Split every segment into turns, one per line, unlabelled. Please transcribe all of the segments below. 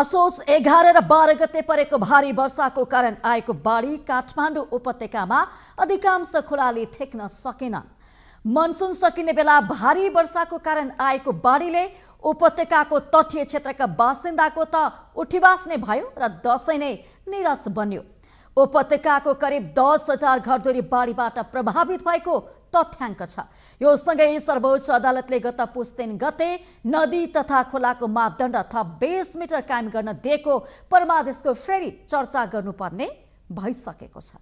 असोज एघार र बाह्र गते परेको भारी वर्षाको कारण आएको बाढी काठमाडौँ उपत्यकामा अधिकांश खोलाले थेक्न सकेन मनसुन सकिने बेला भारी वर्षाको कारण आएको बाढीले उपत्यकाको तटीय क्षेत्रका बासिन्दाको त नै भयो र दसैँ नै निरस बन्यो उपत्यकाको करिब दस हजार घरधुरी बाढीबाट प्रभावित भएको तथ्याङ्क छ यो सँगै सर्वोच्च अदालतले गत पुस्तेन गते नदी तथा खोलाको मापदण्ड थप बिस मिटर कायम गर्न दिएको परमादेशको फेरि चर्चा गर्नुपर्ने भइसकेको छ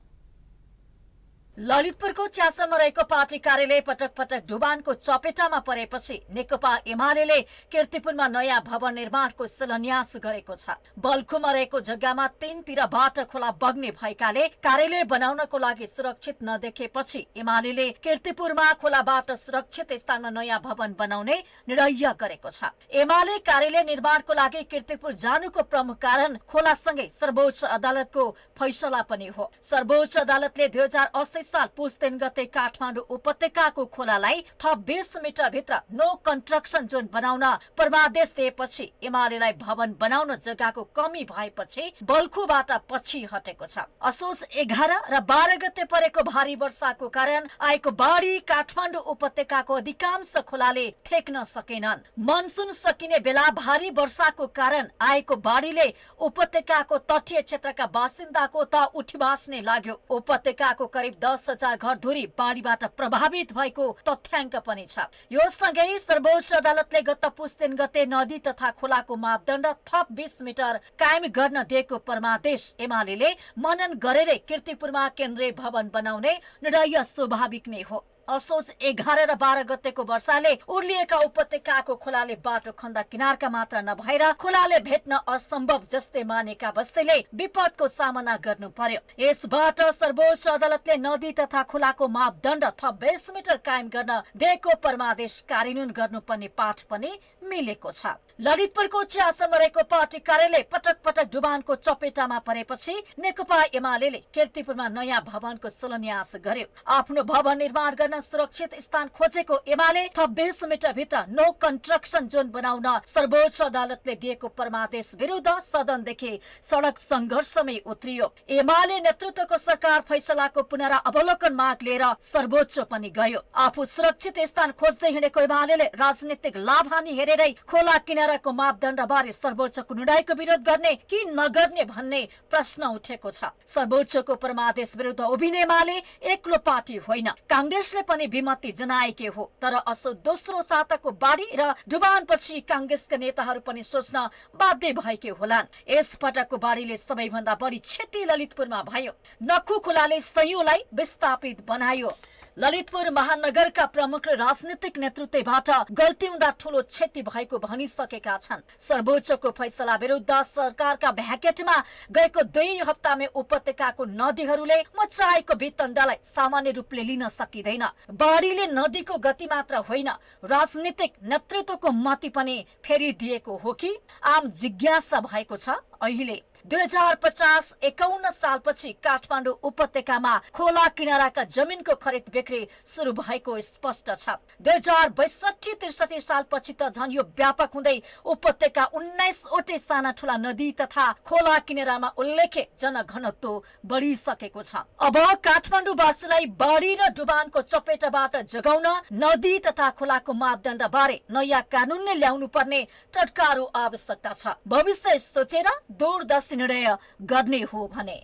ललितपुरको च्यासलमा रहेको पार्टी कार्यालय पटक पटक डुबानको चपेटामा परेपछि नेकपा एमाले किर्तिपुरमा नयाँ भवन निर्माणको शिलान्यास गरेको छ बल्खुमा रहेको जग्गामा तीनतिरबाट खोला बग्ने भएकाले कार्यालय बनाउनको लागि सुरक्षित नदेखेपछि एमाले किर्तिपुरमा खोलाबाट सुरक्षित स्थानमा नयाँ भवन बनाउने निर्णय गरेको छ एमाले कार्यालय निर्माणको लागि किर्तिपुर जानुको प्रमुख कारण खोलासँगै सर्वोच्च अदालतको फैसला पनि हो सर्वोच्च अदालतले दुई साल पुस गते काठमाडौँ उपत्यकाको खोलालाई थप बिस मिटरभित्र नो कन्स्ट्रक्सन जोन बनाउन परमादेश दिएपछि एमालेलाई भवन बनाउन जग्गाको कमी भएपछि बल्खुबाट पछि हटेको छ असोज एघार र बाह्र गते परेको भारी वर्षाको कारण आएको बाढी काठमाडौँ उपत्यकाको अधिकांश खोलाले थेक्न सकेनन् मनसुन सकिने बेला भारी वर्षाको कारण आएको बाढीले उपत्यकाको तटीय क्षेत्रका बासिन्दाको त उठी बाँच्ने लाग्यो उपत्यकाको करिब दस हजार धुरी बाढीबाट प्रभावित भएको तथ्याङ्क पनि छ यो सँगै सर्वोच्च अदालतले गत दिन गते नदी तथा खोलाको मापदण्ड थप बिस मिटर कायम गर्न दिएको परमादेश एमाले मनन गरेरै किर्तिपुरमा केन्द्रीय भवन बनाउने निर्णय स्वाभाविक नै हो असोज एघार र बाह्र गतेको वर्षाले उर्लिएका उपत्यकाको खोलाले बाटो खन्दा किनारका मात्र नभएर खोलाले भेट्न असम्भव जस्तै मानेका बस्तीले विपदको सामना गर्नु पर्यो यसबाट सर्वोच्च अदालतले नदी तथा खोलाको मापदण्ड थप बिस मिटर कायम गर्न दिएको परमादेश कार्यान्वयन गर्नुपर्ने पाठ पनि मिलेको छ ललितपुरको चियासम्म रहेको पार्टी कार्यालय पटक पटक डुबानको चपेटामा परेपछि नेकपा एमाले किर्तिपुरमा नयाँ भवनको शिलान्यास गर्यो आफ्नो भवन निर्माण गर्न सुरक्षित स्थान खोजेको एमाले थप बिस मिटरभित्र नो कन्स्ट्रक्सन जोन बनाउन सर्वोच्च अदालतले दिएको परमादेश विरुद्ध सदनदेखि सड़क संघर्षमै उत्रियो एमाले नेतृत्वको सरकार फैसलाको पुनरावलोकन माग लिएर सर्वोच्च पनि गयो आफू सुरक्षित स्थान खोज्दै हिँडेको एमाले राजनीतिक लाभ हानि हेरेरै खोला किनाराको मापदण्ड बारे सर्वोच्चको निर्णयको विरोध गर्ने कि नगर्ने भन्ने प्रश्न उठेको छ सर्वोच्चको परमादेश विरुद्ध उभिने एमाले एक्लो पार्टी होइन काङ्ग्रेसले पनि विमति जनाएकै हो तर असो दोस्रो चातकको बाढी र पछि काङ्ग्रेसका नेताहरू पनि सोच्न बाध्य भएकै होलान् पटकको बाढीले सबैभन्दा बढी क्षति ललितपुरमा भयो नखु खुलाले संयुलाई विस्थापित बनायो ललितपुर महानगरका प्रमुख राजनीतिक नेतृत्वबाट गल्ती हुँदा ठूलो क्षति भएको भनिसकेका छन् सर्वोच्चको फैसला विरुद्ध सरकारका भ्याकेटमा गएको दुई हप्तामै उपत्यकाको नदीहरूले म चाहेको वितण्डलाई सामान्य रूपले लिन सकिँदैन बाढीले नदीको गति मात्र होइन राजनीतिक नेतृत्वको मती पनि फेरि दिएको हो कि आम जिज्ञासा भएको छ अहिले दुई हजार पचास एकाउन्न सालपछि काठमाडौँ उपत्यकामा खोला किनाराका जमिनको खरिद बिक्री सुरु भएको स्पष्ट छ दुई हजार बैसठी त्रिसठी सालपछि त झन् यो व्यापक हुँदै उपत्यका उन्नाइसवटै साना ठुला नदी तथा खोला किनारामा उल्लेखे जनघनत्व बढिसकेको छ अब काठमाडौँवासीलाई बाढी र डुबानको चपेटाबाट जोगाउन नदी तथा खोलाको मापदण्ड बारे नयाँ कानुन नै ल्याउनु पर्ने टटकारो आवश्यकता छ भविष्य सोचेर दूरदर्श निर्णय गर्ने हो भने